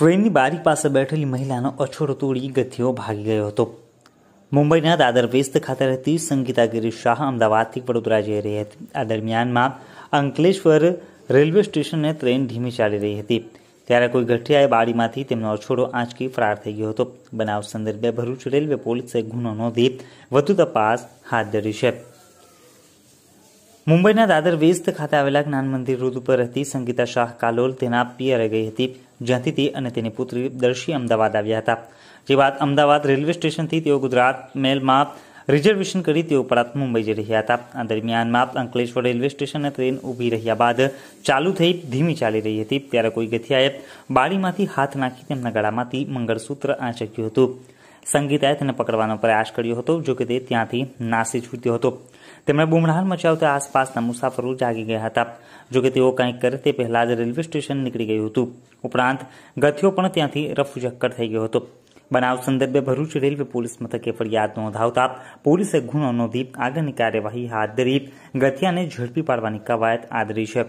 ટ્રેનની બારી પાસે બેઠેલી મહિલાનો અછોડો તોડી ગથિયો ભાગી ગયો હતો મુંબઈના દાદર વેસ્ટ ખાતે રહેતી સંગીતા ગિરીશ શાહ અમદાવાદથી વડોદરા જઈ રહી હતી આ દરમિયાનમાં અંકલેશ્વર રેલવે સ્ટેશને ટ્રેન ધીમી ચાલી રહી હતી ત્યારે કોઈ ગઠિયાએ બારીમાંથી તેમનો અછોડો આંચકી ફરાર થઈ ગયો હતો બનાવ સંદર્ભે ભરૂચ રેલવે પોલીસે ગુનો નોંધી વધુ તપાસ હાથ ધરી છે મુંબઈના દાદર વેસ્ત ખાતે આવેલા જ્ઞાન મંદિર રોડ ઉપર રહેતી સંગીતા શાહ કાલોલ તેના પિયરે ગઈ હતી જ્યાંથી તે અને તેની પુત્રી દર્શી અમદાવાદ આવ્યા હતા જે બાદ અમદાવાદ રેલવે સ્ટેશનથી તેઓ ગુજરાત મેલમાં રિઝર્વેશન કરી તેઓ પરત મુંબઈ જઈ રહ્યા હતા આ દરમિયાનમાં અંકલેશ્વર રેલવે સ્ટેશને ટ્રેન ઊભી રહ્યા બાદ ચાલુ થઈ ધીમી ચાલી રહી હતી ત્યારે કોઈ ગથિયાએ બાળીમાંથી હાથ નાખી તેમના ગળામાંથી મંગળસૂત્ર આંચક્યું હતું સંગીતાએ તેને પકડવાનો પ્રયાસ કર્યો હતો જો કે તે ત્યાંથી નાસી છૂટ્યો હતો તેમણે બુમરાહ મચાવતા આસપાસના મુસાફરો જાગી ગયા હતા જો કે તેઓ કંઈક કરે તે પહેલાં જ રેલવે સ્ટેશન નીકળી ગયું હતું ઉપરાંત ગથિયો પણ ત્યાંથી રફુચક્કર થઈ ગયો હતો બનાવ સંદર્ભે ભરૂચ રેલવે પોલીસ મથકે ફરિયાદ નોંધાવતા પોલીસે ગુનો નોંધી આગળની કાર્યવાહી હાથ ધરી ગથિયાને ઝડપી પાડવાની કવાયત આદરી છે